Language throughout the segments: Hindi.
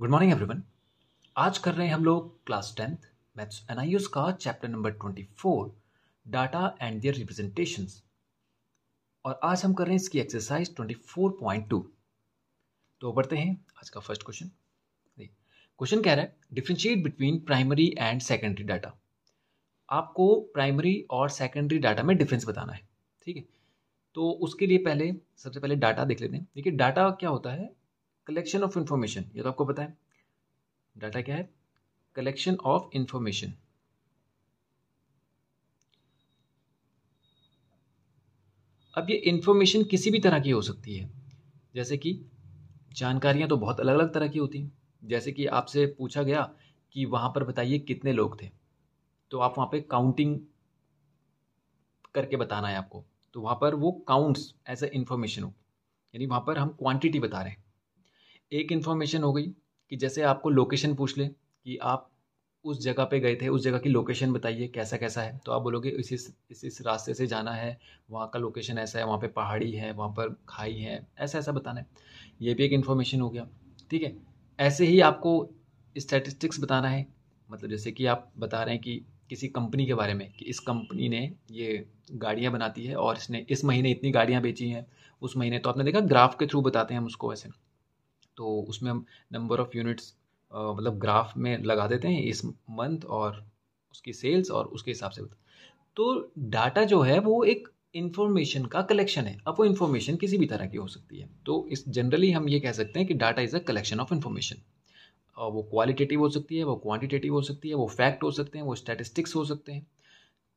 गुड मॉर्निंग एवरीवन आज कर रहे हैं हम लोग क्लास टेंथ मैथ्स एन आई यूज का chapter number twenty four data and their representation और आज हम कर रहे हैं इसकी exercise twenty four point two तो बढ़ते हैं आज का फर्स्ट क्वेश्चन क्वेश्चन कह रहा है differentiate between primary and secondary data आपको प्राइमरी और सेकेंडरी डाटा में डिफरेंस बताना है ठीक है तो उसके लिए पहले सबसे पहले डाटा देख लेते हैं देखिए डाटा क्या होता है कलेक्शन ऑफ इन्फॉर्मेशन ये तो आपको पता है डाटा क्या है कलेक्शन ऑफ इंफॉर्मेशन अब ये इंफॉर्मेशन किसी भी तरह की हो सकती है जैसे कि जानकारियां तो बहुत अलग अलग तरह की होती हैं जैसे कि आपसे पूछा गया कि वहां पर बताइए कितने लोग थे तो आप वहां पे काउंटिंग करके बताना है आपको तो वहां पर वो काउंट्स एज ए इन्फॉर्मेशन हो यानी वहां पर हम क्वांटिटी बता रहे हैं एक इन्फॉर्मेशन हो गई कि जैसे आपको लोकेशन पूछ ले कि आप उस जगह पे गए थे उस जगह की लोकेशन बताइए कैसा कैसा है तो आप बोलोगे इस इस इस, इस रास्ते से जाना है वहाँ का लोकेशन ऐसा है वहाँ पे पहाड़ी है वहाँ पर खाई है ऐसा ऐसा बताना है ये भी एक इन्फॉर्मेशन हो गया ठीक है ऐसे ही आपको स्टैटिस्टिक्स बताना है मतलब जैसे कि आप बता रहे हैं कि किसी कंपनी के बारे में कि इस कंपनी ने ये गाड़ियाँ बनाती है और इसने इस महीने इतनी गाड़ियाँ बेची हैं उस महीने तो आपने देखा ग्राफ के थ्रू बताते हैं हम उसको वैसे तो उसमें हम नंबर ऑफ़ यूनिट्स मतलब ग्राफ में लगा देते हैं इस मंथ और उसकी सेल्स और उसके हिसाब से तो डाटा जो है वो एक इन्फॉर्मेशन का कलेक्शन है अब वो इन्फॉर्मेशन किसी भी तरह की हो सकती है तो इस जनरली हम ये कह सकते हैं कि data is a collection of information वो क्वालिटेटिव हो सकती है वो क्वांटिटेटिव हो सकती है वो फैक्ट हो सकते हैं वो स्टैटिस्टिक्स हो सकते हैं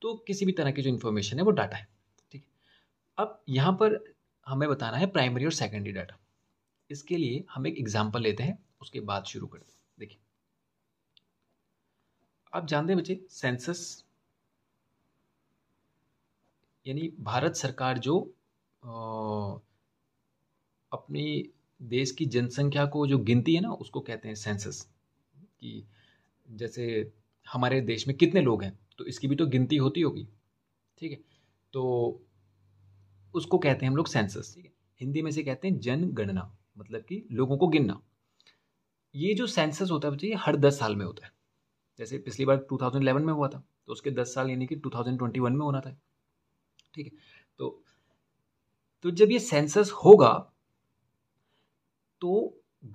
तो किसी भी तरह की जो इन्फॉर्मेशन है वो डाटा है ठीक है अब यहाँ पर हमें बताना है प्राइमरी और सेकेंडरी डाटा इसके लिए हम एक एग्जाम्पल लेते हैं उसके बाद शुरू करते हैं देखिए आप जानते हैं बच्चे सेंसस यानी भारत सरकार जो अपनी देश की जनसंख्या को जो गिनती है ना उसको कहते हैं सेंसस कि जैसे हमारे देश में कितने लोग हैं तो इसकी भी तो गिनती होती होगी ठीक है तो उसको कहते हैं हम लोग सेंसस ठीक है हिंदी में से कहते हैं जनगणना मतलब कि लोगों को गिनना ये जो सेंसस होता है बच्चे ये हर दस साल में होता है जैसे पिछली बार 2011 में हुआ था तो उसके दस साल यानी कि 2021 में होना था ठीक है तो तो जब ये सेंसस होगा तो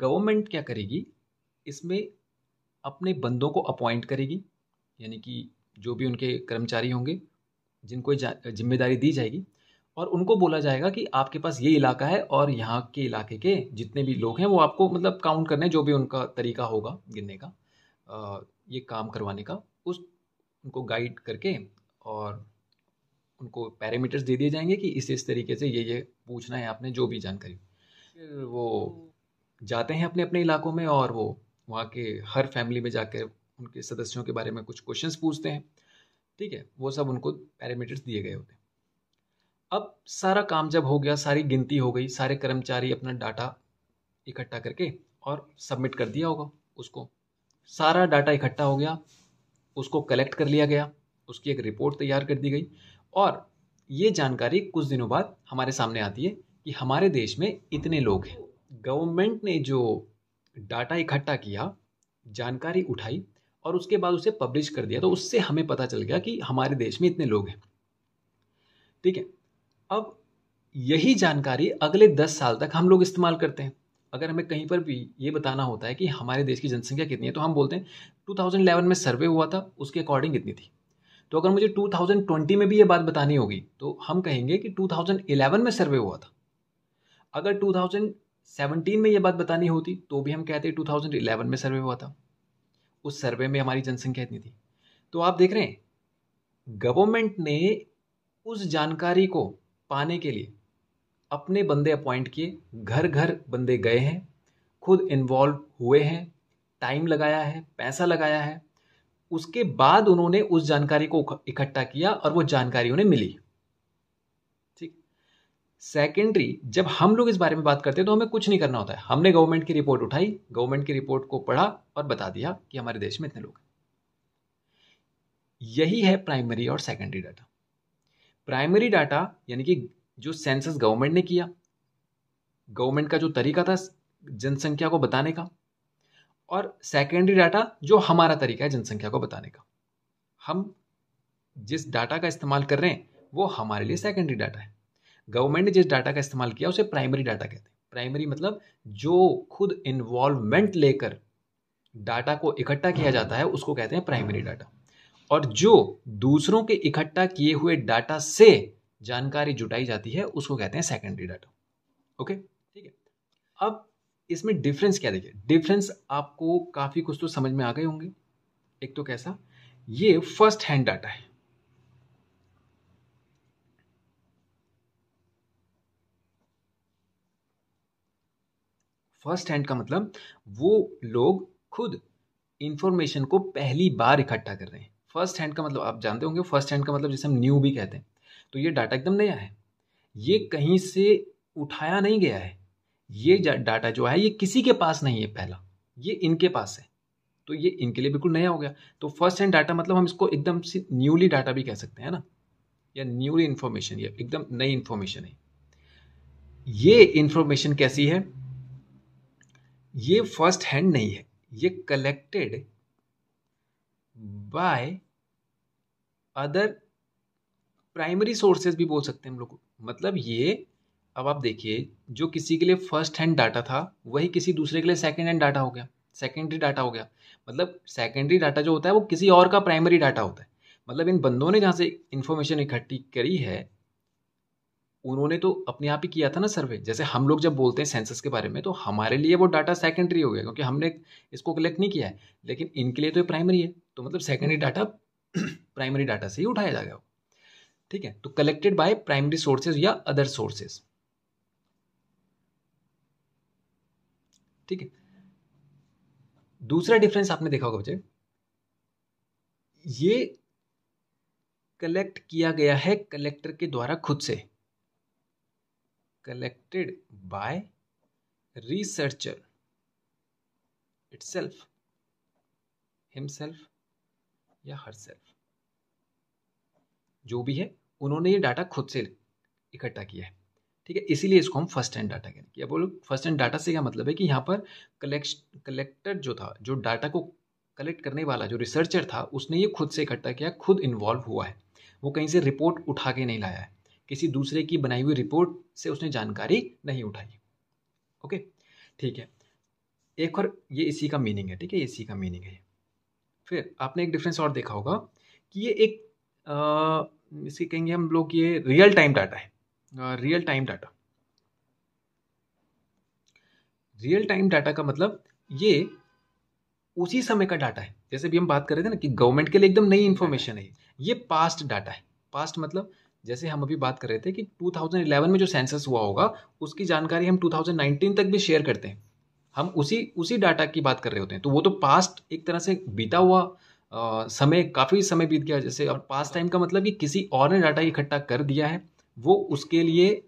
गवर्नमेंट क्या करेगी इसमें अपने बंदों को अपॉइंट करेगी यानी कि जो भी उनके कर्मचारी होंगे जिनको जिम्मेदारी दी जाएगी और उनको बोला जाएगा कि आपके पास ये इलाका है और यहाँ के इलाके के जितने भी लोग हैं वो आपको मतलब काउंट करने जो भी उनका तरीका होगा गिनने का ये काम करवाने का उस उनको गाइड करके और उनको पैरामीटर्स दे दिए जाएंगे कि इस इस तरीके से ये ये पूछना है आपने जो भी जानकारी फिर वो जाते हैं अपने अपने इलाकों में और वो वहाँ के हर फैमिली में जाकर उनके सदस्यों के बारे में कुछ क्वेश्चंस पूछते हैं ठीक है वो सब उनको पैरामीटर्स दिए गए होते हैं अब सारा काम जब हो गया सारी गिनती हो गई सारे कर्मचारी अपना डाटा इकट्ठा करके और सबमिट कर दिया होगा उसको सारा डाटा इकट्ठा हो गया उसको कलेक्ट कर लिया गया उसकी एक रिपोर्ट तैयार कर दी गई और ये जानकारी कुछ दिनों बाद हमारे सामने आती है कि हमारे देश में इतने लोग हैं गवर्नमेंट ने जो डाटा इकट्ठा किया जानकारी उठाई और उसके बाद उसे पब्लिश कर दिया तो उससे हमें पता चल गया कि हमारे देश में इतने लोग हैं ठीक है अब यही जानकारी अगले दस साल तक हम लोग इस्तेमाल करते हैं अगर हमें कहीं पर भी ये बताना होता है कि हमारे देश की जनसंख्या कितनी है तो हम बोलते हैं 2011 में सर्वे हुआ था उसके अकॉर्डिंग इतनी थी तो अगर मुझे 2020 में भी ये बात बतानी होगी तो हम कहेंगे कि 2011 में सर्वे हुआ था अगर 2017 में ये बात बतानी होती तो भी हम कहते हैं 2011 में सर्वे हुआ था उस सर्वे में हमारी जनसंख्या इतनी थी तो आप देख रहे हैं गवर्नमेंट ने उस जानकारी को पाने के लिए अपने बंदे अपॉइंट किए घर घर बंदे गए हैं खुद इन्वॉल्व हुए हैं टाइम लगाया है पैसा लगाया है उसके बाद उन्होंने उस जानकारी को इकट्ठा किया और वो जानकारी उन्हें मिली ठीक सेकेंडरी जब हम लोग इस बारे में बात करते हैं तो हमें कुछ नहीं करना होता है हमने गवर्नमेंट की रिपोर्ट उठाई गवर्नमेंट की रिपोर्ट को पढ़ा और बता दिया कि हमारे देश में इतने लोग हैं यही है प्राइमरी और सेकेंडरी डाटा प्राइमरी डाटा यानी कि जो सेंसस गवर्नमेंट ने किया गवर्नमेंट का जो तरीका था जनसंख्या को बताने का और सेकेंडरी डाटा जो हमारा तरीका है जनसंख्या को बताने का हम जिस डाटा का इस्तेमाल कर रहे हैं वो हमारे लिए सेकेंडरी डाटा है गवर्नमेंट ने जिस डाटा का इस्तेमाल किया उसे प्राइमरी डाटा कहते हैं प्राइमरी मतलब जो खुद इन्वॉल्वमेंट लेकर डाटा को इकट्ठा किया जाता है उसको कहते हैं प्राइमरी डाटा और जो दूसरों के इकट्ठा किए हुए डाटा से जानकारी जुटाई जाती है उसको कहते हैं सेकेंडरी डाटा ओके ठीक है अब इसमें डिफरेंस क्या देखिए डिफरेंस आपको काफ़ी कुछ तो समझ में आ गए होंगे एक तो कैसा ये फर्स्ट हैंड डाटा है फर्स्ट हैंड का मतलब वो लोग खुद इंफॉर्मेशन को पहली बार इकट्ठा कर रहे हैं फर्स्ट हैंड का मतलब आप जानते होंगे फर्स्ट हैंड का मतलब जैसे हम न्यू भी कहते हैं तो ये डाटा एकदम नया है ये कहीं से उठाया नहीं गया है ये डाटा जो है ये किसी के पास नहीं है पहला ये इनके पास है तो ये इनके लिए बिल्कुल नया हो गया तो फर्स्ट हैंड डाटा मतलब हम इसको एकदम से न्यूली डाटा भी कह सकते हैं ना या न्यूली इन्फॉर्मेशन या एकदम नई इन्फॉर्मेशन है ये इन्फॉर्मेशन कैसी है ये फर्स्ट हैंड नहीं है ये collected by other primary sources भी बोल सकते हैं हम लोग मतलब ये अब आप देखिए जो किसी के लिए फर्स्ट हैंड डाटा था वही किसी दूसरे के लिए सेकेंड हैंड डाटा हो गया सेकेंडरी डाटा हो गया मतलब सेकेंडरी डाटा जो होता है वो किसी और का प्राइमरी डाटा होता है मतलब इन बंदों ने जहाँ से इन्फॉर्मेशन इकट्ठी करी है उन्होंने तो अपने आप ही किया था ना सर्वे जैसे हम लोग जब बोलते हैं सेंसस के बारे में तो हमारे लिए वो डाटा सेकेंडरी हो गया क्योंकि हमने इसको कलेक्ट नहीं किया है लेकिन इनके लिए तो ये प्राइमरी है तो मतलब सेकेंडरी डाटा प्राइमरी डाटा से ही उठाया जाएगा ठीक है तो कलेक्टेड बाय प्राइमरी सोर्सेज या अदर सोर्सेज ठीक है दूसरा डिफरेंस आपने देखा होगा बच्चे ये कलेक्ट किया गया है कलेक्टर के द्वारा खुद से collected by researcher itself himself या herself जो भी है उन्होंने ये डाटा खुद से इकट्ठा किया है ठीक है इसीलिए इसको हम फर्स्ट हैंड डाटा कहते हैं बोलो फर्स्ट हैंड डाटा से क्या मतलब है कि यहाँ पर कलेक्श कलेक्टर जो था जो डाटा को कलेक्ट करने वाला जो रिसर्चर था उसने ये खुद से इकट्ठा किया खुद इन्वॉल्व हुआ है वो कहीं से रिपोर्ट उठा के नहीं लाया है किसी दूसरे की बनाई हुई रिपोर्ट से उसने जानकारी नहीं उठाई ओके ठीक है एक और ये इसी का मीनिंग है ठीक है इसी का मीनिंग है फिर आपने एक डिफरेंस और देखा होगा कि ये एक इसे कहेंगे हम लोग ये रियल टाइम डाटा है real time data real time data का मतलब ये उसी समय का डाटा है जैसे भी हम बात कर रहे थे ना कि गवर्नमेंट के लिए एकदम नई इन्फॉर्मेशन है ये पास्ट डाटा है पास्ट मतलब जैसे हम अभी बात कर रहे थे कि 2011 में जो सेंसस हुआ होगा उसकी जानकारी हम 2019 तक भी शेयर करते हैं हम उसी उसी डाटा की बात कर रहे होते हैं तो वो तो पास्ट एक तरह से बीता हुआ आ, समय काफ़ी समय बीत गया जैसे और पास्ट टाइम का मतलब कि किसी और ने डाटा इकट्ठा कर दिया है वो उसके लिए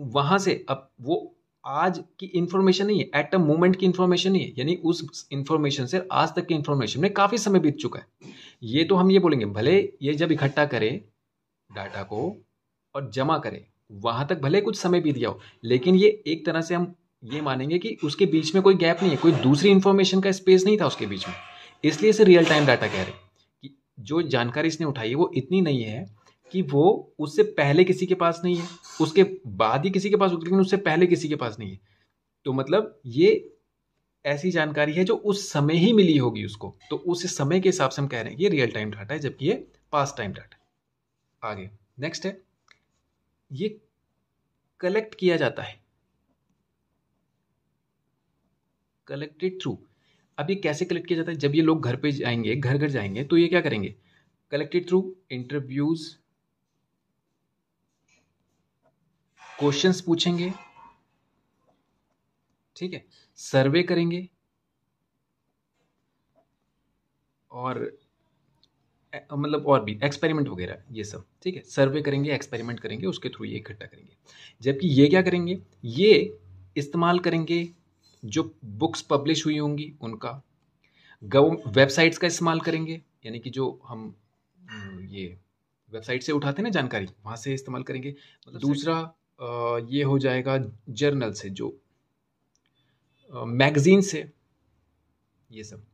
वहाँ से अब वो आज की इन्फॉर्मेशन नहीं है एट अ मोमेंट की इन्फॉर्मेशन नहीं है यानी उस इन्फॉर्मेशन से आज तक की इन्फॉर्मेशन में काफ़ी समय बीत चुका है ये तो हम ये बोलेंगे भले ये जब इकट्ठा करें डाटा को और जमा करें वहाँ तक भले कुछ समय बीत गया हो लेकिन ये एक तरह से हम ये मानेंगे कि उसके बीच में कोई गैप नहीं है कोई दूसरी इन्फॉर्मेशन का स्पेस नहीं था उसके बीच में इसलिए इसे रियल टाइम डाटा कह रहे कि जो जानकारी इसने उठाई है वो इतनी नहीं है कि वो उससे पहले किसी के पास नहीं है उसके बाद ही किसी के पास लेकिन उससे पहले किसी के पास नहीं है तो मतलब ये ऐसी जानकारी है जो उस समय ही मिली होगी उसको तो उस समय के हिसाब से हम कह रहे हैं कि ये रियल टाइम डाटा है जबकि ये पास टाइम डाटा है आगे नेक्स्ट है ये कलेक्ट किया जाता है कलेक्टेड थ्रू अब ये कैसे कलेक्ट किया जाता है जब ये लोग घर पे जाएंगे घर घर जाएंगे तो ये क्या करेंगे कलेक्टेड थ्रू इंटरव्यूज क्वेश्चंस पूछेंगे ठीक है सर्वे करेंगे और मतलब और भी एक्सपेरिमेंट वगैरह ये सब ठीक है सर्वे करेंगे एक्सपेरिमेंट करेंगे उसके थ्रू ये इकट्ठा करेंगे जबकि ये क्या करेंगे ये इस्तेमाल करेंगे जो बुक्स पब्लिश हुई होंगी उनका गव वेबसाइट्स का इस्तेमाल करेंगे यानी कि जो हम ये वेबसाइट से उठाते हैं ना जानकारी वहाँ से इस्तेमाल करेंगे मतलब दूसरा आ, ये हो जाएगा जर्नल से जो मैगज़ीन से ये सब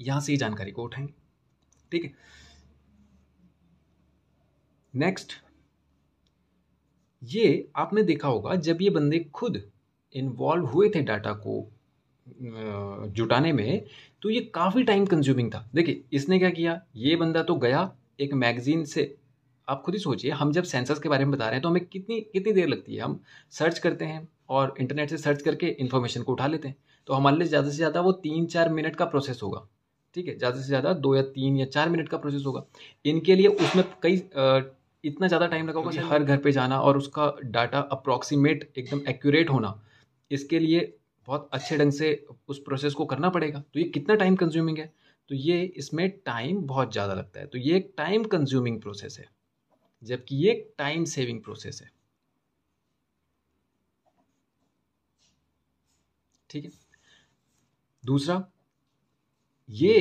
यहाँ से ही जानकारी को उठाएंगे ठीक है नेक्स्ट ये आपने देखा होगा जब ये बंदे खुद इन्वॉल्व हुए थे डाटा को जुटाने में तो ये काफ़ी टाइम कंज्यूमिंग था देखिए इसने क्या किया ये बंदा तो गया एक मैगजीन से आप खुद ही सोचिए हम जब सेंसर्स के बारे में बता रहे हैं तो हमें कितनी कितनी देर लगती है हम सर्च करते हैं और इंटरनेट से सर्च करके इन्फॉर्मेशन को उठा लेते हैं तो हमारे लिए ज़्यादा से ज़्यादा वो तीन चार मिनट का प्रोसेस होगा ठीक है ज़्यादा से ज़्यादा दो या तीन या चार मिनट का प्रोसेस होगा इनके लिए उसमें कई इतना ज़्यादा टाइम लगा होगा हर घर पे जाना और उसका डाटा अप्रॉक्सीमेट एकदम एक्यूरेट होना इसके लिए बहुत अच्छे ढंग से उस प्रोसेस को करना पड़ेगा तो ये कितना टाइम कंज्यूमिंग है तो ये इसमें टाइम बहुत ज़्यादा लगता है तो ये एक टाइम कंज्यूमिंग प्रोसेस है जबकि ये टाइम सेविंग प्रोसेस है ठीक है दूसरा ये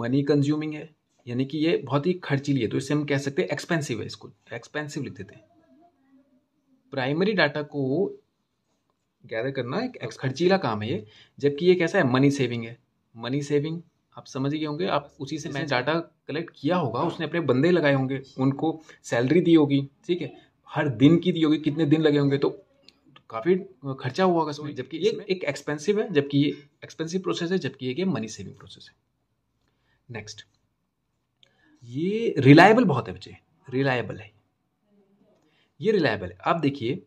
मनी कंज्यूमिंग है यानी कि ये बहुत ही खर्चीली है तो इसे हम कह सकते हैं एक्सपेंसिव है इसको एक्सपेंसिव लिख देते हैं प्राइमरी डाटा को गैदर करना एक खर्चीला काम है ये जबकि ये कैसा है मनी सेविंग है मनी सेविंग आप समझ गए होंगे आप उसी से मैं डाटा कलेक्ट किया होगा उसने अपने बंदे लगाए होंगे उनको सैलरी दी होगी ठीक है हर दिन की दी होगी कितने दिन लगे होंगे तो काफ़ी खर्चा हुआ होगा इसमें तो जबकि ये एक एक्सपेंसिव है जबकि ये एक्सपेंसिव प्रोसेस है जबकि ये मनी सेविंग प्रोसेस है नेक्स्ट ये रिलायबल बहुत है बच्चे रिलायबल है ये रिलायबल है आप देखिए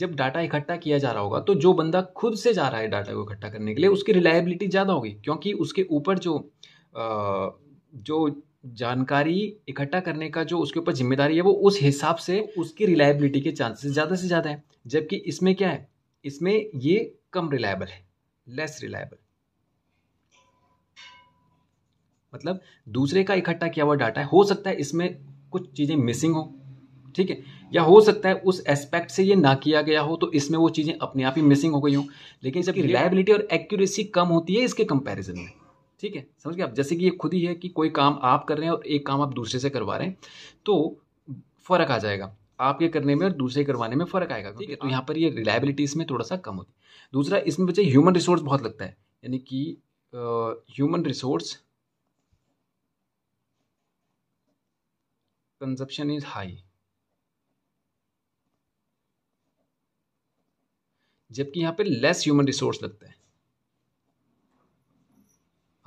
जब डाटा इकट्ठा किया जा रहा होगा तो जो बंदा खुद से जा रहा है डाटा को इकट्ठा करने के लिए उसकी रिलायबिलिटी ज़्यादा होगी क्योंकि उसके ऊपर जो आ, जो जानकारी इकट्ठा करने का जो उसके ऊपर जिम्मेदारी है वो उस हिसाब से उसकी रिलायबिलिटी के चांसेस ज़्यादा से ज़्यादा है जबकि इसमें क्या है इसमें ये कम रिलायबल है लेस रिलायबल मतलब दूसरे का इकट्ठा किया हुआ डाटा है हो सकता है इसमें कुछ चीज़ें मिसिंग हो ठीक है या हो सकता है उस एस्पेक्ट से ये ना किया गया हो तो इसमें वो चीज़ें अपने आप ही मिसिंग हो गई हो लेकिन जबकि रिलायबिलिटी और एक्यूरेसी कम होती है इसके कंपैरिजन में ठीक है समझ गए आप जैसे कि ये खुद ही है कि कोई काम आप कर रहे हैं और एक काम आप दूसरे से करवा रहे हैं तो फ़र्क आ जाएगा आपके करने में और दूसरे करवाने में फ़र्क आएगा ठीक है तो हाँ। यहाँ पर ये रिलायबिलिटी इसमें थोड़ा सा कम होती है दूसरा इसमें बच्चे ह्यूमन रिसोर्स बहुत लगता है यानी कि human resource consumption is high जबकि यहाँ पे लेस ह्यूमन रिसोर्स लगता है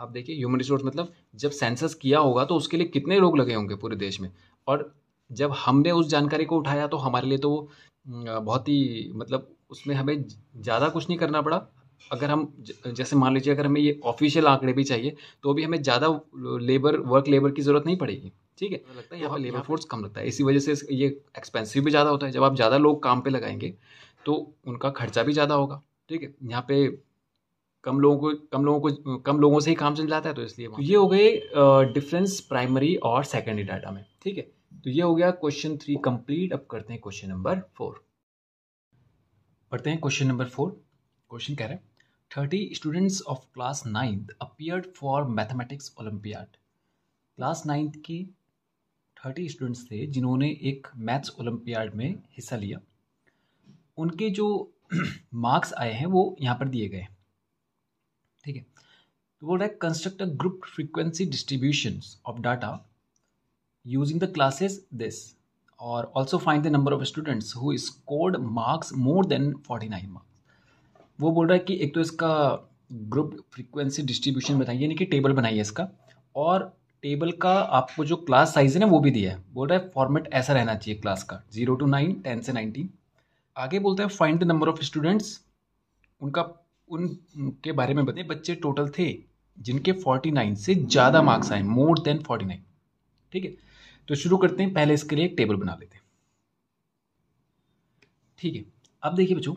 आप देखिए ह्यूमन रिसोर्स मतलब जब सेंसस किया होगा तो उसके लिए कितने लोग लगे होंगे पूरे देश में और जब हमने उस जानकारी को उठाया तो हमारे लिए तो बहुत ही मतलब उसमें हमें ज़्यादा कुछ नहीं करना पड़ा अगर हम जैसे मान लीजिए अगर हमें ये ऑफिशियल आंकड़े भी चाहिए तो भी हमें ज़्यादा लेबर वर्क लेबर की ज़रूरत नहीं पड़ेगी ठीक है लगता है यहाँ पर लेबर फोर्स कम लगता है इसी वजह से ये एक्सपेंसिव भी ज़्यादा होता है जब आप ज़्यादा लोग काम पे लगाएंगे तो उनका खर्चा भी ज़्यादा होगा ठीक है यहाँ पे कम लोगों को कम लोगों को कम लोगों से ही काम चल जाता है तो इसलिए तो ये हो गए डिफरेंस प्राइमरी और सेकेंडरी डाटा में ठीक है तो ये हो गया क्वेश्चन थ्री कंप्लीट अब करते हैं क्वेश्चन नंबर फोर पढ़ते हैं क्वेश्चन नंबर फोर क्वेश्चन कह रहे हैं thirty students of class ninth appeared for mathematics olympiad class ninth की थर्टी स्टूडेंट्स थे जिन्होंने एक मैथ्स ओलंपियाड में हिस्सा लिया उनके जो मार्क्स आए हैं वो यहाँ पर दिए गए हैं ठीक है तो बोल रहा है construct a group frequency distribution of data using the classes this और also find the number of students who scored marks more than forty nine marks वो बोल रहा है कि एक तो इसका ग्रुप फ्रीक्वेंसी डिस्ट्रीब्यूशन बताइए यानी कि टेबल बनाइए इसका और टेबल का आपको जो क्लास साइज है ना वो भी दिया है बोल रहा है फॉर्मेट ऐसा रहना चाहिए क्लास का जीरो टू नाइन टेन से नाइनटीन आगे बोलते हैं find the number of students उनका उनके बारे में बताएं बच्चे टोटल थे जिनके 49 से ज़्यादा मार्क्स आए मोर देन 49 ठीक है तो शुरू करते हैं पहले इसके लिए एक टेबल बना लेते हैं ठीक है अब देखिए बच्चों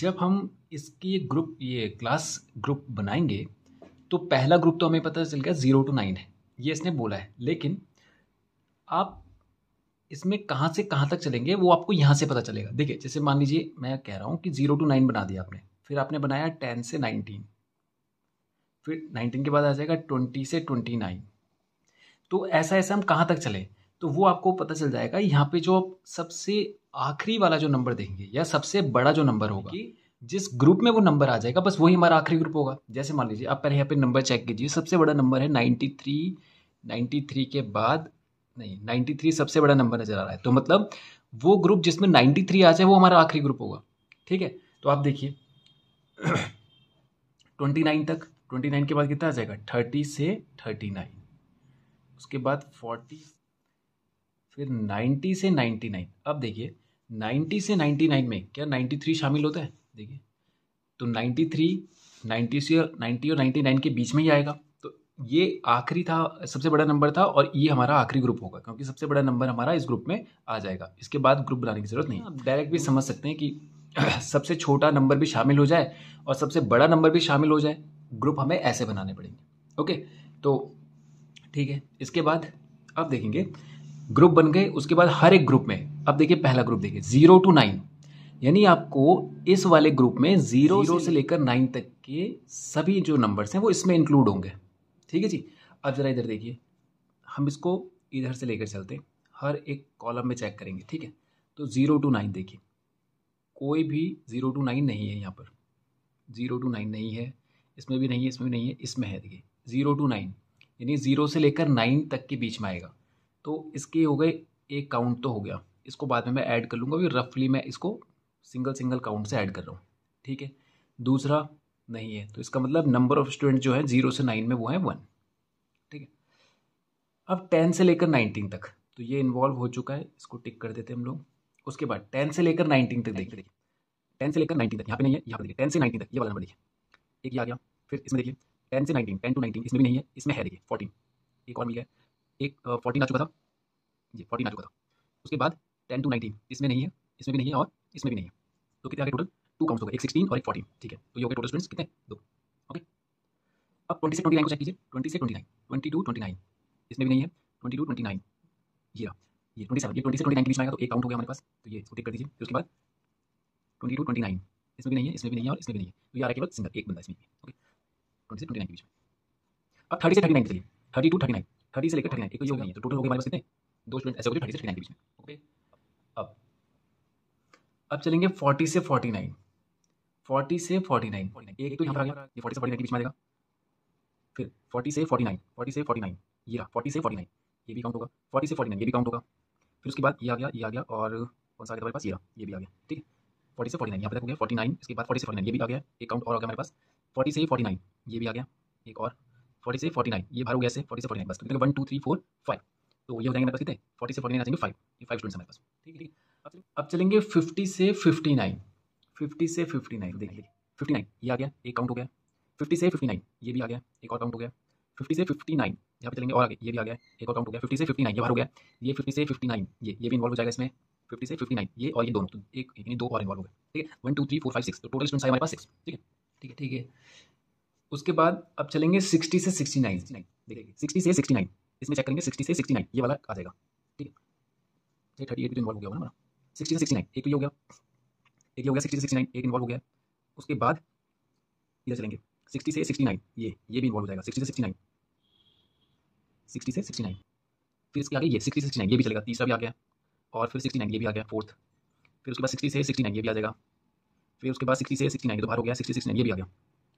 जब हम इसकी ग्रुप ये क्लास ग्रुप बनाएंगे तो पहला ग्रुप तो हमें पता चल गया ज़ीरो टू नाइन है ये इसने बोला है लेकिन आप इसमें कहाँ से कहाँ तक चलेंगे वो आपको यहाँ से पता चलेगा देखिए जैसे मान लीजिए मैं कह रहा हूँ कि ज़ीरो टू नाइन बना दिया आपने फिर आपने बनाया टेन से नाइनटीन फिर नाइनटीन के बाद आ जाएगा ट्वेंटी से ट्वेंटी नाइन तो ऐसा ऐसा हम कहाँ तक चले तो वो आपको पता चल जाएगा यहाँ पे जो आप सबसे आखिरी वाला जो नंबर देंगे या सबसे बड़ा जो नंबर होगा कि जिस ग्रुप में वो नंबर आ जाएगा बस वही हमारा आखिरी ग्रुप होगा जैसे मान लीजिए आप पहले यहाँ पे नंबर चेक कीजिए सबसे बड़ा नंबर है नाइन्टी थ्री नाइन्टी थ्री के बाद नहीं नाइन्टी थ्री सबसे बड़ा नंबर नज़र आ रहा है तो मतलब वो ग्रुप जिसमें नाइन्टी थ्री आ जाए वो हमारा आखिरी ग्रुप होगा ठीक है तो आप देखिए ट्वेंटी नाइन तक ट्वेंटी नाइन के बाद कितना आ जाएगा थर्टी से थर्टी नाइन उसके बाद फोर्टी फिर नाइन्टी से नाइन्टी नाइन अब देखिए नाइन्टी से नाइन्टी नाइन में क्या नाइन्टी थ्री शामिल होता है देखिए तो नाइन्टी थ्री नाइन्टी से नाइन्टी और नाइन्टी नाइन के बीच में ही आएगा तो ये आखिरी था सबसे बड़ा नंबर था और ये हमारा आखिरी ग्रुप होगा क्योंकि सबसे बड़ा नंबर हमारा इस ग्रुप में आ जाएगा इसके बाद ग्रुप बनाने की जरूरत नहीं आप डायरेक्ट हाँ, भी समझ सकते हैं कि सबसे छोटा नंबर भी शामिल हो जाए और सबसे बड़ा नंबर भी शामिल हो जाए ग्रुप हमें ऐसे बनाने पड़ेंगे ओके तो ठीक है इसके बाद अब देखेंगे ग्रुप बन गए उसके बाद हर एक ग्रुप में अब देखिए पहला ग्रुप देखिए जीरो टू नाइन यानी आपको इस वाले ग्रुप में जीरो जीरो से लेकर नाइन तक के सभी जो नंबर्स हैं वो इसमें इंक्लूड होंगे ठीक है जी अब ज़रा इधर देखिए हम इसको इधर से लेकर चलते हैं हर एक कॉलम में चेक करेंगे ठीक है तो ज़ीरो टू नाइन देखिए कोई भी ज़ीरो टू नाइन नहीं है यहाँ पर ज़ीरो टू नाइन नहीं है इसमें भी नहीं है इसमें भी नहीं है इसमें है देखिए ज़ीरो टू नाइन यानी ज़ीरो से लेकर नाइन तक के बीच में आएगा तो इसके हो गए एक काउंट तो हो गया इसको बाद में मैं ऐड कर लूँगा भी रफली मैं इसको सिंगल सिंगल काउंट से ऐड कर रहा हूँ ठीक है दूसरा नहीं है तो इसका मतलब नंबर ऑफ स्टूडेंट जो है जीरो से नाइन में वो है वन ठीक है अब टेन से लेकर नाइनटीन तक तो ये इन्वॉल्व हो चुका है इसको टिक कर देते हैं हम लोग उसके बाद टेन से लेकर नाइनटीन तक देखिए देखिए टेन से लेकर नाइनटीन तक यहाँ पे नहीं है यहाँ पे देखिए टेन से नाइनटीन तक ये वाला नंबर देखिए एक ये आ गया फिर इसमें देखिए टेन से नाइनटीन टेन टू नाइनटीन इसमें भी नहीं है इसमें है देखिए फोर्टीन एक और मिल गया एक फोर्टीन आ चुका था जी फोर्टीन आ चुका था उसके बाद टेन टू नाइनटीन इसमें नहीं है इसमें भी नहीं है और इसमें भी नहीं है तो कितने आगे टोटल टू काउंट हो एक सिक्सटीन और एक फोर्टीन ठीक है तो ये हो गए टोटल स्टूडेंट्स कितने दो ओके अब ट्वेंटी से ट्वेंटी नाइन को चेक कीजिए ट्वेंटी से twenty nine twenty to twenty nine इसमें भी नहीं है ट्वेंटी टू ट्वेंटी नाइन ये ट्वेंटी सेवन ये ट्वेंटी से ट्वेंटी नाइन के बीच में आएगा तो एक काउंट हो गया हमारे पास तो ये इसको टिक कर दीजिए फिर उसके बाद ट्वेंटी टू ट्वेंटी नाइन इसमें भी नहीं है इसमें भी नहीं है और इसमें भी नहीं है तो ये आ रहा है केवल सिंगल एक बंदा इसमें ओके ट्वेंटी से ट्वेंटी नाइन के बीच में अब थर्टी से थर्टी नाइन के लिए thirty to thirty nine thirty से लेकर थर्टी नाइन एक तो ये हो गया तो टोटल हो गया हमारे पास कितने दो स्टूडेंट ऐसे हो थर्टी से थर्टी नाइन के बीच में ओके अब अब चलेंगे फोर्टी से फोर्टी नाइन फोर्टी से फोर्टी नाइन फोर्टी नाइन एक तो यहाँ पर आ गया ये फोर्टी से फोर्टी नाइन के बीच में आएगा फिर फोर्टी से फोर्टी नाइन फोर्टी से फोर्टी नाइन ये रहा फोर्टी से फोर्टी नाइन ये भी काउंट होगा फोर्टी से फोर्टी नाइन ये भी काउंट होगा फिर उसके बाद ये आ गया ये आ गया और कौन सा आ गया हमारे पास ये ये भी आ गया ठीक है फोर्टी से फोर्टी नाइन यहाँ पर फोर्टी नाइन इसके बाद फोर्टी से फोर्टी नाइन ये भी आ गया एक काउंट और आ गया हमारे पास फोर्टी से फोर्टी नाइन ये भी आ गया एक और फोर्टी से फोर्टी नाइन ये बाहर हो गया से फोर्टी से फोर्टी नाइन बस one two three four five तो ये हो जाएंगे मेरे पास कितने फोर्टी से फोर्टी नाइन आ जाएंगे फाइव ये फाइव स्टूडेंट्स हमारे पास ठीक है ठीक है अब चलेंगे फिफ्टी से फिफ्टी नाइन फिफ्टी से फिफ्टी नाइन तो देखिए फिफ्टी नाइन ये आ गया एक काउंट हो गया फिफ्टी से फिफ्टी नाइन ये भी आ गया एक और काउंट हो गया फिफ्टी से फिफ्टी नाइन यहाँ पे चलेंगे और आगे ये भी आ गया एक और काउंट हो गया फिफ्टी से फिफ्टी नाइन ये बार हो गया ये फिफ्टी से फिफ्टी नाइन ये ये भी इन्वॉल्व हो जाएगा इसमें फिफ्टी से फिफ्टी नाइन ये और ये दोनों तो एक यानी दो और इन्वॉल्व हो गए ठीक है one two three four five six तो टोटल स्टूडेंट्स हमारे पास सिक्स ठीक है ठीक है ठीक है उसके बाद अब चलेंगे सिक्सटी से सिक्सटी नाइन देखिए सिक्सटी से सिक्सटी नाइन इसमें चेक करेंगे सिक्सटी से सिक्सटी नाइन ये वाला आ जाएगा ठीक है थर्टी एट भी इन्वॉल्व तो हो गया हमारा सिक्सटी से सिक्सटी नाइन एक तो ये हो गया एक ये हो गया सिक्सटी से सिक्सटी नाइन एक इन्वॉल्व हो गया उसके बाद इधर चलेंगे सिक्सटी से सिक्सटी नाइन ये ये भी इन्वॉल्व हो जाएगा सिक्सटी से सिक्सटी नाइन सिक्सटी से सिक्सटी नाइन फिर इसके आगे ये सिक्सटी से सिक्सटी नाइन ये भी चलेगा तीसरा भी आ गया और फिर सिक्सटी नाइन ये भी आ गया फोर्थ फिर उसके बाद सिक्सटी से सिक्सटी नाइन ये भी आ जाएगा फिर उसके बाद सिक्सटी से सिक्सटी नाइन तो बाहर हो गया सिक्सटी सिक्सटी नाइन ये भी आ गया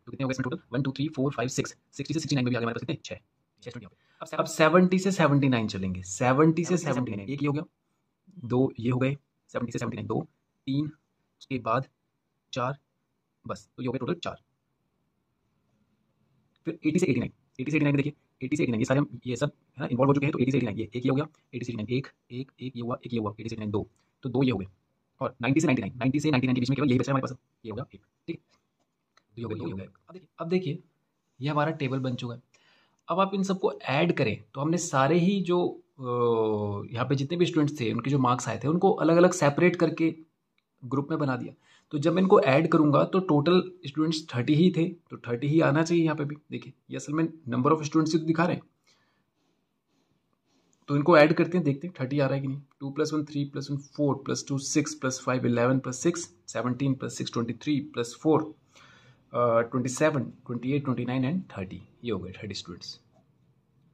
तो कितने हो गए इसमें total one two three four five six sixty से सिक्सटी नाइन में भी आ गया हमारे पास कितने छः छः स्टूडेंट अब सेवेंटी से सेवेंटी नाइन चलेंगे सेवेंटी से सेवेंटी नाइन एक ये हो गया दो ये हो गए सेवेंटी से सेवेंटी नाइन दो तीन उसके बाद चार बस तो ये हो गया टोटल चार फिर एटी से एटी नाइन एटी से एटी नाइन देखिए एटी से एटी नाइन ये सारे हम ये सब है ना इन्वॉल्व हो चुके हैं तो एटी से एटी नाइन ये एक ये हो गया एटी से एटी नाइन एक एक एक ये हुआ एक ये हुआ एटी से एटी नाइन दो तो दो ये हो गए और नाइनटी से नाइन्टी नाइन नाइन्टी से नाइन्टी नाइन के बीच में केवल यही बचा हमारे पास ये होगा एक ठीक है हो गया हो देखिए अब देखिए ये हमारा टेबल बन चुका है अब आप इन सबको ऐड करें तो हमने सारे ही जो यहाँ पे जितने भी स्टूडेंट्स थे उनके जो मार्क्स आए थे उनको अलग अलग सेपरेट करके ग्रुप में बना दिया तो जब मैं इनको ऐड करूंगा तो टोटल स्टूडेंट्स थर्टी ही थे तो थर्टी ही आना चाहिए यहाँ पे भी देखिए ये असल में नंबर ऑफ स्टूडेंट्स ही तो दिखा रहे हैं तो इनको ऐड करते हैं देखते हैं थर्टी आ रहा है कि नहीं two plus one three plus one four plus two six plus five eleven plus six seventeen plus six twenty three plus four twenty seven twenty eight twenty nine and thirty ये हो गए थर्टी स्टूडेंट्स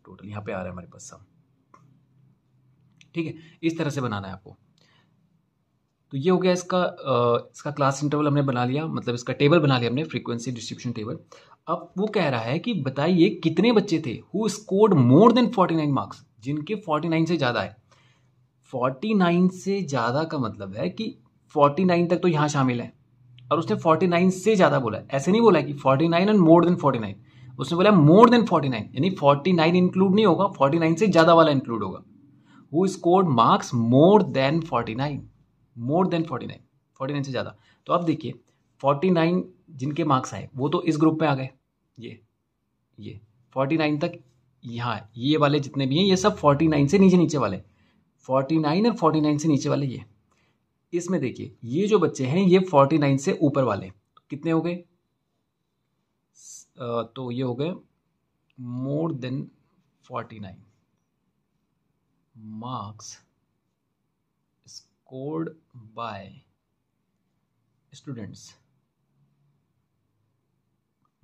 टोटल यहाँ पे आ रहा है हमारे पास सब ठीक है इस तरह से बनाना है आपको तो ये हो गया इसका आ, इसका क्लास इंटरवल हमने बना लिया मतलब इसका टेबल बना लिया हमने फ्रीक्वेंसी डिस्ट्रीब्यूशन टेबल अब वो कह रहा है कि बताइए कितने बच्चे थे who scored more than forty nine marks जिनके फोर्टी नाइन से ज़्यादा है फोर्टी नाइन से ज़्यादा का मतलब है कि फोर्टी नाइन तक तो यहाँ शामिल है और उसने फोर्टी नाइन से ज़्यादा बोला ऐसे नहीं बोला कि forty nine and more than forty nine उसने बोला मोर देन फोर्टी नाइन यानी फोर्टी नाइन इंक्लूड नहीं होगा फोर्टी नाइन से ज़्यादा वाला इंक्लूड होगा who scored marks more than forty nine more than forty nine forty nine से ज़्यादा तो अब देखिए फोर्टी नाइन जिनके मार्क्स आए वो तो इस ग्रुप में आ गए ये ये फोर्टी नाइन तक यहाँ ये वाले जितने भी हैं ये सब फोर्टी नाइन से नीचे नीचे वाले फोर्टी नाइन और फोर्टी नाइन से नीचे वाले ये इसमें देखिए ये जो बच्चे हैं ये फोर्टी नाइन से ऊपर वाले तो कितने हो गए तो ये हो गए more than forty nine marks scored by students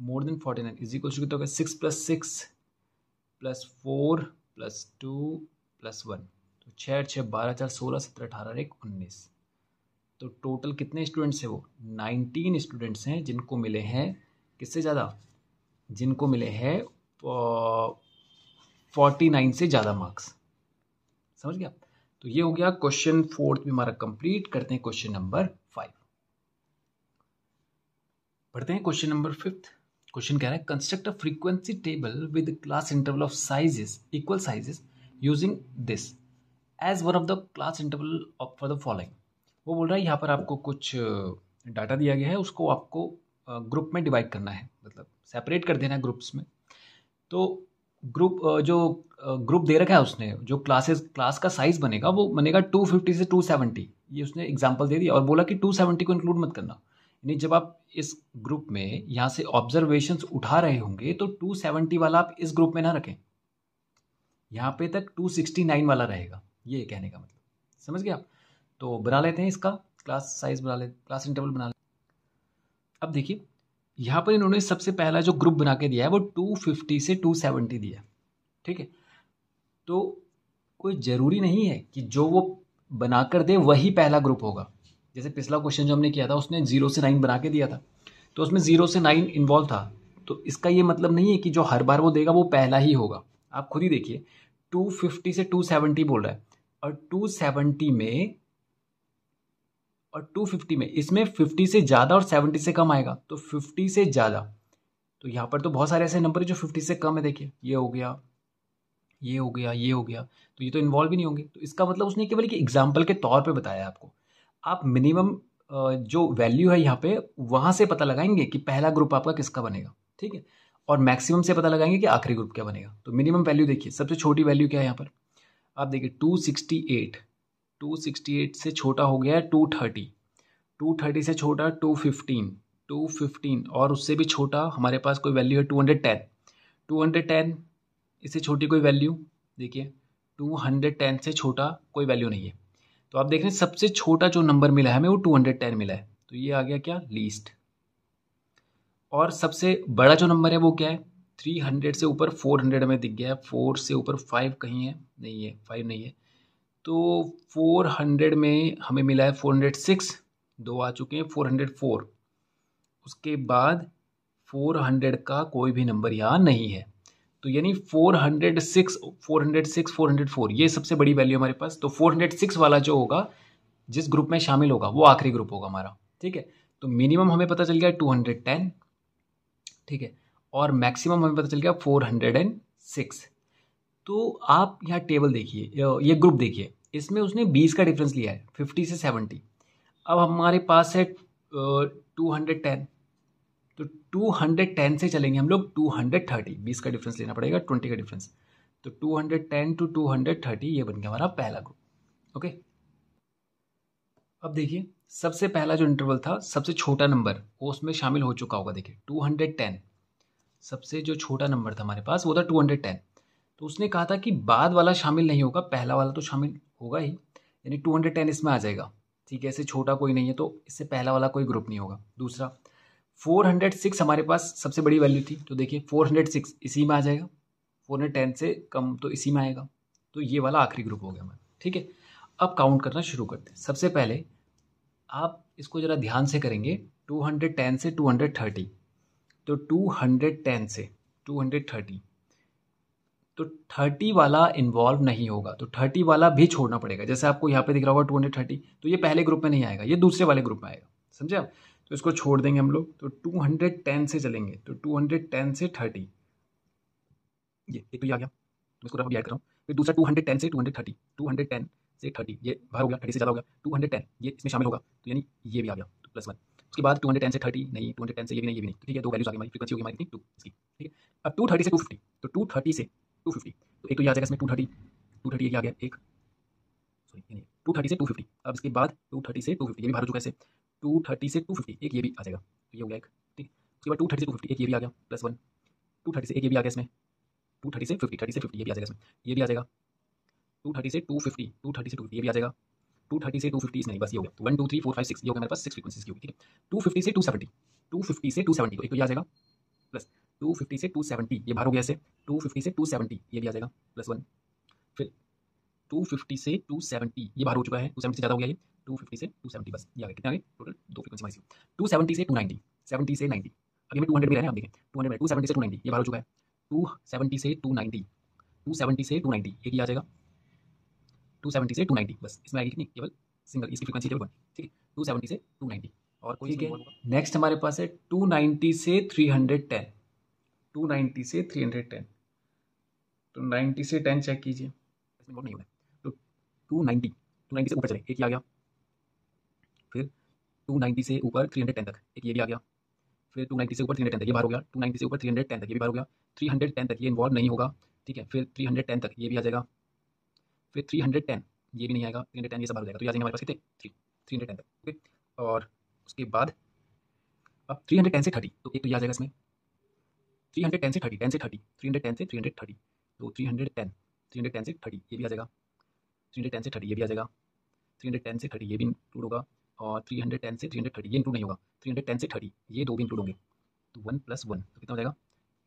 more than forty nine easy question कितना six plus six plus four plus two plus one तो छः छः बारह चार सोलह सत्रह अठारह एक उन्नीस तो टोटल कितने स्टूडेंट्स हैं वो नाइनटीन स्टूडेंट्स हैं जिनको मिले हैं किससे ज़्यादा जिनको मिले हैं फोर्टी नाइन से ज़्यादा मार्क्स समझ गया तो ये हो गया क्वेश्चन फोर्थ भी हमारा कंप्लीट करते हैं क्वेश्चन नंबर फाइव पढ़ते हैं क्वेश्चन नंबर फिफ्थ क्वेश्चन कह रहा है construct a frequency table with class interval of sizes equal sizes using this as one of the class interval for the following वो बोल रहा है यहाँ पर आपको कुछ डाटा दिया गया है उसको आपको ग्रुप में डिवाइड करना है मतलब सेपरेट कर देना है ग्रुप्स में तो ग्रुप जो ग्रुप दे रखा है उसने जो क्लासेस क्लास का साइज बनेगा वो बनेगा 250 से 270 ये उसने एग्जांपल दे दिया और बोला कि 270 को इंक्लूड मत करना यानी जब आप इस ग्रुप में यहाँ से ऑब्जर्वेशन उठा रहे होंगे तो 270 वाला आप इस ग्रुप में ना रखें यहाँ पे तक 269 वाला रहेगा ये कहने का मतलब समझ गया तो बना लेते हैं इसका क्लास साइज बना ले क्लास इंटरवल बना ले अब देखिए यहाँ पर इन्होंने सबसे पहला जो ग्रुप बना के दिया है वो टू फिफ्टी से टू सेवेंटी दिया ठीक है तो कोई ज़रूरी नहीं है कि जो वो बना कर दे वही पहला ग्रुप होगा जैसे पिछला क्वेश्चन जो हमने किया था उसने जीरो से नाइन बना के दिया था तो उसमें जीरो से नाइन इन्वॉल्व था तो इसका ये मतलब नहीं है कि जो हर बार वो देगा वो पहला ही होगा आप खुद ही देखिए टू फिफ्टी से टू सेवेंटी बोल रहा है और टू सेवेंटी में और 250 में इसमें 50 से ज़्यादा और 70 से कम आएगा तो 50 से ज़्यादा तो यहाँ पर तो बहुत सारे ऐसे नंबर है जो 50 से कम है देखिए ये हो गया ये हो गया ये हो गया तो ये तो इन्वॉल्व ही नहीं होंगे तो इसका मतलब उसने केवल एक एग्जाम्पल के तौर पर बताया आपको आप मिनिमम जो वैल्यू है यहाँ पे वहाँ से पता लगाएंगे कि पहला ग्रुप आपका किसका बनेगा ठीक है और मैक्सिमम से पता लगाएंगे कि आखिरी ग्रुप क्या बनेगा तो मिनिमम वैल्यू देखिए सबसे छोटी वैल्यू क्या है यहाँ पर आप देखिए two sixty eight two sixty eight से छोटा हो गया है टू थर्टी टू थर्टी से छोटा टू फिफ्टीन टू फिफ्टीन और उससे भी छोटा हमारे पास कोई वैल्यू है two hundred ten two hundred ten इससे छोटी कोई वैल्यू देखिए टू हंड्रेड टेन से छोटा कोई वैल्यू नहीं है तो आप देख रहे हैं सबसे छोटा जो नंबर मिला है हमें वो टू हंड्रेड टेन मिला है तो ये आ गया क्या लीस्ट और सबसे बड़ा जो नंबर है वो क्या है थ्री हंड्रेड से ऊपर फोर हंड्रेड हमें दिख गया है फोर से ऊपर फाइव कहीं है नहीं है फाइव नहीं है तो फोर हंड्रेड में हमें मिला है फोर हंड्रेड सिक्स दो आ चुके हैं फोर हंड्रेड फोर उसके बाद फोर हंड्रेड का कोई भी नंबर यहाँ नहीं है तो यानी four hundred six four hundred six four hundred four ये सबसे बड़ी वैल्यू हमारे पास तो फोर हंड्रेड सिक्स वाला जो होगा जिस ग्रुप में शामिल होगा वो आखिरी ग्रुप होगा हमारा ठीक है तो मिनिमम हमें पता चल गया टू हंड्रेड टेन ठीक है और मैक्सिमम हमें पता चल गया फोर हंड्रेड एंड सिक्स तो आप यहाँ टेबल देखिए ये ग्रुप देखिए इसमें उसने बीस का डिफरेंस लिया है फिफ्टी से सेवेंटी अब हमारे पास है टू हंड्रेड टेन तो टू हंड्रेड टेन से चलेंगे हम लोग टू हंड्रेड थर्टी बीस का डिफरेंस लेना पड़ेगा ट्वेंटी का डिफरेंस तो two hundred ten two two hundred thirty ये बन गया हमारा पहला ग्रुप ओके अब देखिए सबसे पहला जो इंटरवल था सबसे छोटा नंबर वो उसमें शामिल हो चुका होगा देखिए टू हंड्रेड टेन सबसे जो छोटा नंबर था हमारे पास वो था टू हंड्रेड टेन तो उसने कहा था कि बाद वाला शामिल नहीं होगा पहला वाला तो शामिल होगा ही यानी टू हंड्रेड टेन इसमें आ जाएगा ठीक है ऐसे छोटा कोई नहीं है तो इससे पहला वाला कोई ग्रुप नहीं होगा दूसरा फोर हंड्रेड सिक्स हमारे पास सबसे बड़ी वैल्यू थी तो देखिए फोर हंड्रेड सिक्स इसी में आ जाएगा फोर हंड्रेड टेन से कम तो इसी में आएगा तो ये वाला आखिरी ग्रुप हो गया हमारा ठीक है अब काउंट करना शुरू करते हैं सबसे पहले आप इसको ज़रा ध्यान से करेंगे टू हंड्रेड टेन से टू हंड्रेड थर्टी तो टू हंड्रेड टेन से टू हंड्रेड थर्टी तो थर्टी वाला इन्वॉल्व नहीं होगा तो थर्टी वाला भी छोड़ना पड़ेगा जैसे आपको यहाँ पे दिख रहा होगा टू हंड्रेड थर्टी तो ये पहले ग्रुप में नहीं आएगा ये दूसरे वाले ग्रुप में आएगा समझे आप तो इसको छोड़ देंगे हम लोग तो टू हंड्रेड टेन से चलेंगे तो टू हंड्रेड टेन से थर्टी ये एक तो ये आ गया तो इसको याद कर रहा हूँ फिर दूसरा टू हंड्रेड टेन से two hundred thirty two hundred ten से थर्टी ये बाहर हो गया थर्टी से ज़्यादा हो गया टू हंड्रेड टेन ये इसमें शामिल होगा तो यानी ये भी आ गया तो प्लस वन उसके बाद टू हंड्रेड टेन से थर्टी नहीं टू हंड्रेड टेन से ये भी नहीं ये भी नहीं ठीक है दो वैल्यूज आ गई हमारी फ्रीक्वेंसी होगी हमारी टू इसकी ठीक है अब टू थर्टी से टू फिफ्टी तो टू थर्टी से टू फिफ्टी तो एक तो ये आ जाएगा इसमें टू थर्टी टू थर्टी एक आ गया एक सॉरी टू थर्टी से टू फिफ्टी अब इसके बाद टू थर्टी से टू फिफ्टी ये भी भारत चुका है टू थर्टी से टू फिफ्टी एक ये भी आ जाएगा तो ये हो गया एक ठीक उसके बाद टू थर्टी से टू फिफ्टी एक ये भी आ गया प्लस वन टू थर्टी से एक ये भी आ गया इसमें टू थर्टी से फिफ्टी थर्टी से फिफ्टी ये भी आ जाएगा इसमें ये भी आ जाएगा टू थर्टी से टू फिफ्टी टू थर्टी से टू फिफ्टी ये भी आ जाएगा टू थर्टी से टू फिफ्टी इसमें बस ये हो गया one two three four five six ये हो गया मेरे पास सिक्स फ्रीक्वेंसीज की होगी ठीक है टू फिफ्टी से टू सेवेंटी टू फिफ्टी से टू सेवेंटी तो एक तो ये आ जाएगा प्लस टू फिफ्टी से टू सेवेंटी ये बाहर हो गया ऐसे टू फिफ्टी से टू सेवेंटी ये भी आ जाएगा प्लस वन फिर टू फिफ्टी से टू सेवेंटी ये बाहर हो चुका है टू सेवेंटी से ज़्यादा हो गया ये टू फिफ्टी से टू सेवेंटी बस ये आ गए कितने आ गए टोटल दो फ्रीक्वेंसी माइसी टू सेवेंटी से टू नाइनटी सेवेंटी से नाइनटी अभी टू हंड्रेड में रहे आप देखें टू हंड्रेड टू सेवेंटी से टू नाइनटी ये बाहर हो चुका है टू सेवेंटी से टू नाइनटी टू सेवेंटी से टू नाइन्टी ये आ जाएगा टू सेवेंटी से टू नाइन्टी बस इसमें आएगी कितनी केवल सिंगल इसकी फ्रीक्वेंसी केवल वन ठीक है टू सेवेंटी से टू नाइनटी और कोई नेक्स्ट हमारे पास है टू नाइनटी से three hundred ten two ninety से थ्री हंड्रेड टेन तो नाइन्टी से टेन चेक कीजिए इसमें बहुत नहीं होगा तो टू नाइन्टी टू नाइन्टी से ऊपर चले एक ही आ गया फिर टू नाइन्टी से ऊपर थ्री हंड्रेड टेन तक एक ये भी आ गया फिर टू नाइन्टी से ऊपर थ्री हंड्रेड टेन तक ये बाहर हो गया टू नाइन्टी से ऊपर थ्री हंड्रेड टेन तक ये भी बाहर हो गया थ्री हंड्रेड टेन तक ये इन्वॉल्व नहीं होगा ठीक है फिर थ्री हंड्रेड टेन तक ये भी आ जाएगा फिर थ्री हंड्रेड टेन ये भी नहीं आएगा थ्री हंड्रेड टेन ये सब आ जाएगा तो ये आ जाएंगे हमारे पास कितने थ्री थ्री हंड्रेड टेन तक ओके और उसके बाद अब थ्री हंड्रेड टेन से थर्टी तो एक तो ये आ जाएगा इसमें थ्री हंड्रेड टेन से थर्टी टेन से थर्टी थ्री हंड्रेड टेन से थ्री हंड्रेड थर्टी तो three hundred ten three hundred ten से थर्टी ये भी आ जाएगा थ्री हंड्रेड टेन से थर्टी ये भी आ जाएगा थ्री हंड्रेड टेन से थर्टी ये भी इंक्लूड होगा और थ्री हंड्रेड टेन से थ्री हंड्रेड थर्टी ये इंक्लूड नहीं होगा थ्री हंड्रेड टेन से थर्टी ये दो भी इंक्लूड होंगे तो वन प्लस वन तो कितना हो जाएगा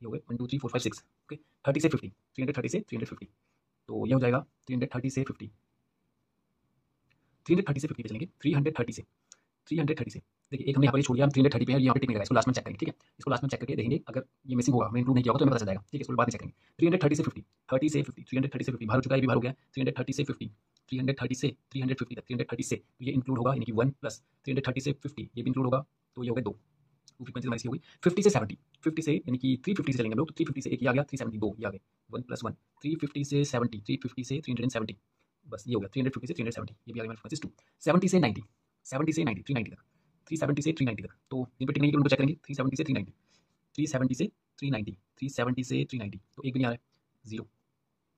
ये हो one two three four five six okay thirty से फिफ्टी थ्री हंड्रेड थर्टी से थ्री हंड्रेड फिफ्टी तो ये हो जाएगा थ्री हंड्रेड थर्टी से फिफ्टी थ्री हंड्रेड थर्टी से फिफ्टी पे चलेंगे थ्री हंड्रेड थर्टी से थ्री हंड्रेड थर्टी से देखिए एक हमने यहाँ पर छोड़ दिया हम थ्री थर्टी पे यहाँ पर टिक इसको लास्ट में चेक करेंगे ठीक है इसको लास्ट में चेक करके देखेंगे अगर ये मिसिंग होगा हमें इंक्लू नहीं किया होगा तो हमें पता जाएगा ठीक है इसको बाद में चेकेंगे थ्री हंड्रेड थर्टी से फिफ्टी थर्टी से फिफ्टी थ्री हंड्रेड थर्टी से फिफ्टी भार हो चुका है भी हो गया थ्री हंड्रेड थर्टी से फिफ्टी थ्री हंड्रेड थर्टी से three hundred fifty three hundred thirty से तो ये इंक्लूड होगा यानी कि one plus three hundred thirty से फिफ्टी ये भी इंक्लूड होगा तो ये हो गया दो टू फ्रीक्वेंसी हमारी होगी फिफ्टी से सेवेंटी फिफ्टी से यानी कि थ्री फिफ्टी से चलेंगे लोग तो थ्री फिफ्टी से एक ही आ गया थ्री सेवेंटी दो ये आ गए one plus one three fifty से सेवेंटी थ्री फिफ्टी से थ्री हंड्रेड सेवेंटी बस ये हो गया थ्री हंड्रेड फिफ्टी से थ्री हंड्रेड सेवेंटी ये भी आ गया हमारे टू सेवेंटी से नाइन्टी सेवेंटी से नाइन्टी थ्री नाइन्टी तक थ्री सेवेंटी से थ्री नाइन्टी तक तो इन टिक नहीं उनको चेक करेंगे थ्री सेवेंटी से थ्री नाइन्टी थ्री सेवेंटी से थ्री नाइन्टी थ्री सेवेंटी से थ्री नाइन्टी तो एक भी नहीं आ रहा है जीरो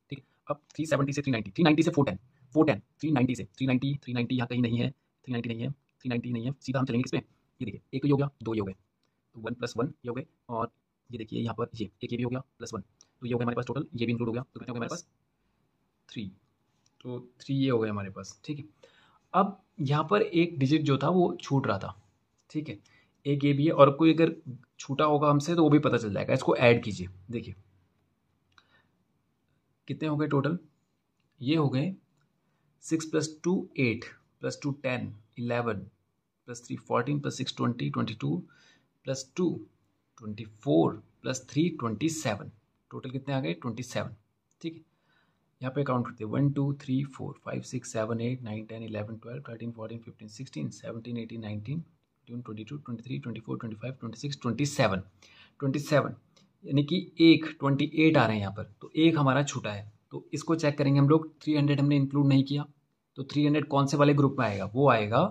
ठीक है अब थ्री सेवेंटी से थ्री नाइन्टी थ्री नाइन्टी से four ten four ten three ninety से थ्री नाइन्टी थ्री नाइन्टी यहाँ कहीं नहीं है थ्री नाइन्टी नहीं है थ्री नाइन्टी नहीं है सीधा हम चलेंगे इस पर ये देखिए एक ही तो हो गया दो ही हो गए तो वन प्लस वन ये हो गए और ये देखिए यहाँ पर ये एक ये भी हो गया प्लस वन तो ये हो गया हमारे पास टोटल ये भी इंक्लूड हो गया तो कितने हो गए हमारे पास थ्री तो थ्री ये हो गए हमारे पास ठीक है अब यहाँ पर एक डिजिट जो था वो छूट रहा था ठीक है एक ये भी है और कोई अगर छूटा होगा हमसे तो वो भी पता चल जाएगा इसको ऐड कीजिए देखिए कितने हो गए टोटल ये हो गए six plus two eight plus two ten eleven plus three fourteen plus six twenty twenty two plus two twenty four plus three twenty seven total कितने आ गए ट्वेंटी सेवन ठीक है यहाँ पे काउंट करते हैं one two three four five six seven eight nine ten eleven twelve thirteen fourteen fifteen sixteen seventeen eighteen nineteen twenty twenty to twenty three twenty four twenty five twenty six twenty seven twenty seven यानी कि एक ट्वेंटी एट आ रहे हैं यहाँ पर तो एक हमारा छूटा है तो इसको चेक करेंगे हम लोग थ्री हंड्रेड हमने इंक्लूड नहीं किया तो थ्री हंड्रेड कौन से वाले ग्रुप में आएगा वो आएगा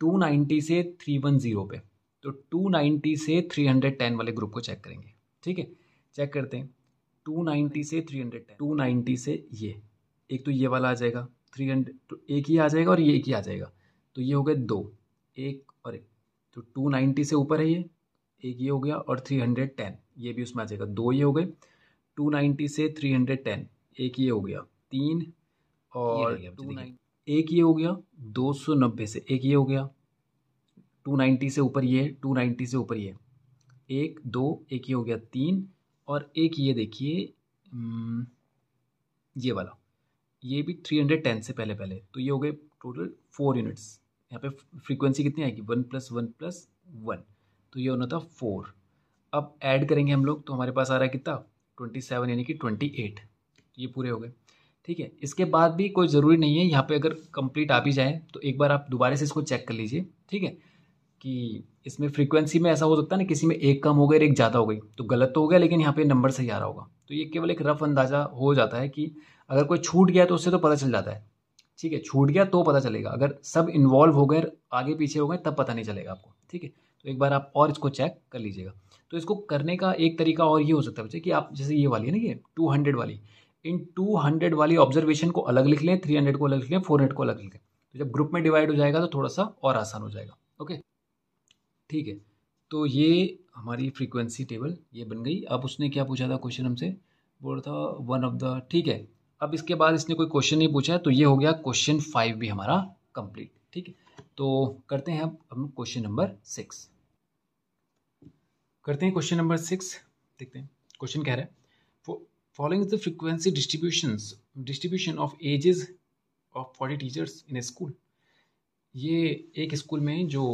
टू नाइन्टी से थ्री वन जीरो पे तो टू नाइन्टी से थ्री हंड्रेड टेन वाले ग्रुप को चेक करेंगे ठीक है चेक करते हैं 290 से 310 290 से ये एक तो ये वाला आ जाएगा 300 तो एक ही आ जाएगा और ये एक ही आ जाएगा तो ये हो गए दो एक और एक तो 290 से ऊपर है ये एक ये हो गया और 310 ये भी उसमें आ जाएगा दो ये हो गए 290 से 310 एक ये हो गया तीन और टू एक ये हो गया 290 से एक ये हो गया 290 से ऊपर ये 290 से ऊपर ये एक दो एक ये हो गया तीन और एक ये देखिए हम्म, ये वाला ये भी थ्री हंड्रेड टेन से पहले पहले तो ये हो गए टोटल फोर यूनिट्स यहाँ पे फ्रीक्वेंसी कितनी आएगी one plus one plus one तो ये होना था फोर अब ऐड करेंगे हम लोग तो हमारे पास आ रहा है कितना ट्वेंटी सेवन यानी कि ट्वेंटी एट ये पूरे हो गए ठीक है इसके बाद भी कोई ज़रूरी नहीं है यहाँ पे अगर कंप्लीट आ भी जाए तो एक बार आप दोबारा से इसको चेक कर लीजिए ठीक है कि इसमें फ्रीक्वेंसी में ऐसा हो सकता है ना किसी में एक कम हो गई और एक ज़्यादा हो गई तो गलत तो हो गया लेकिन यहाँ पे नंबर सही आ रहा होगा तो ये केवल एक रफ अंदाज़ा हो जाता है कि अगर कोई छूट गया तो उससे तो पता चल जाता है ठीक है छूट गया तो पता चलेगा अगर सब इन्वॉल्व हो गए आगे पीछे हो गए तब पता नहीं चलेगा आपको ठीक है तो एक बार आप और इसको चेक कर लीजिएगा तो इसको करने का एक तरीका और ये हो सकता है बच्चे कि आप जैसे ये वाली है ना ये टू हंड्रेड वाली इन टू हंड्रेड वाली ऑब्जर्वेशन को अलग लिख लें थ्री हंड्रेड को अलग लिख लें फोर हंड्रेड को अलग लिख लें तो जब ग्रुप में डिवाइड हो जाएगा तो थोड़ा सा और आसान हो जाएगा ओके ठीक है तो ये हमारी फ्रीक्वेंसी टेबल ये बन गई अब उसने क्या पूछा था क्वेश्चन हमसे बोल था वन ऑफ द ठीक है अब इसके बाद इसने कोई क्वेश्चन नहीं पूछा है तो ये हो गया क्वेश्चन फाइव भी हमारा कंप्लीट ठीक है तो करते हैं अब हम क्वेश्चन नंबर सिक्स करते हैं क्वेश्चन नंबर सिक्स देखते हैं क्वेश्चन कह रहे हैं following the frequency distribution distribution of ages of forty teachers in a school ये एक स्कूल में जो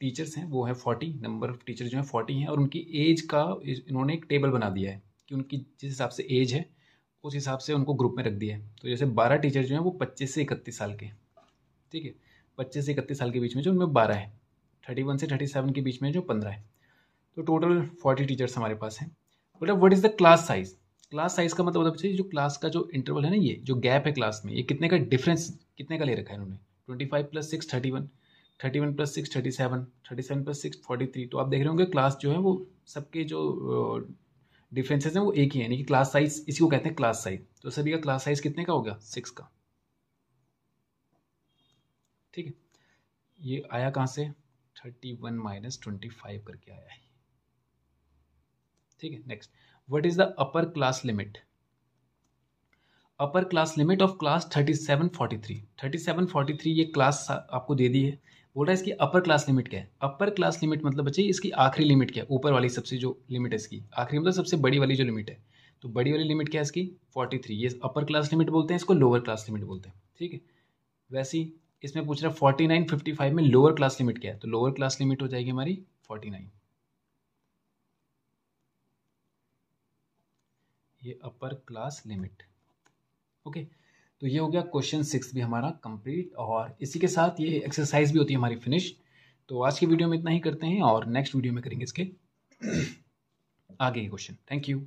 टीचर्स हैं वो हैं फोर्टी नंबर ऑफ टीचर्स जो हैं फोर्टी हैं और उनकी एज का इन्होंने एक टेबल बना दिया है कि उनकी जिस हिसाब से एज है उस हिसाब से उनको ग्रुप में रख दिया है तो जैसे बारह टीचर जो हैं वो पच्चीस से इकतीस साल के ठीक है पच्चीस से इकतीस साल के बीच में जो उनमें बारह है थर्टी वन से थर्टी सेवन के बीच में जो पंद्रह है तो टोटल फोर्टी टीचर्स हमारे पास हैं बेटा what is the class size class size का मतलब होता जो क्लास का जो इंटरवल है ना ये जो गैप है क्लास में ये कितने का डिफरेंस कितने का ले रखा है इन्होंने twenty five plus six thirty one thirty one plus six thirty seven thirty seven plus six forty three तो आप देख रहे होंगे क्लास जो है वो सबके जो डिफरेंसेस हैं वो एक ही है यानी कि क्लास साइज इसी को कहते हैं क्लास साइज तो सभी का क्लास साइज कितने का हो गया सिक्स का ठीक है ये आया कहाँ से thirty one minus twenty five करके आया है ठीक है next what is the upper class limit upper class limit of class thirty seven forty three thirty seven forty three ये क्लास आपको दे दी है बोल रहा है इसकी अपर क्लास लिमिट क्या है अपर क्लास लिमिट मतलब बच्चे इसकी आखिरी लिमिट क्या है ऊपर वाली सबसे जो लिमिट है इसकी आखिरी मतलब सबसे बड़ी वाली जो लिमिट है तो बड़ी वाली लिमिट क्या है इसकी फोर्टी थ्री ये अपर क्लास लिमिट बोलते हैं इसको लोअर क्लास लिमिट बोलते हैं ठीक है वैसे ही इसमें पूछ रहा है फोर्टी नाइन फिफ्टी फाइव में लोअर क्लास लिमिट क्या है तो लोअर क्लास लिमिट हो जाएगी हमारी फोर्टी नाइन ये upper class limit okay okay. तो ये हो गया क्वेश्चन सिक्स भी हमारा कंप्लीट और इसी के साथ ये एक्सरसाइज भी होती है हमारी फिनिश तो आज की वीडियो में इतना ही करते हैं और नेक्स्ट वीडियो में करेंगे इसके आगे के क्वेश्चन थैंक यू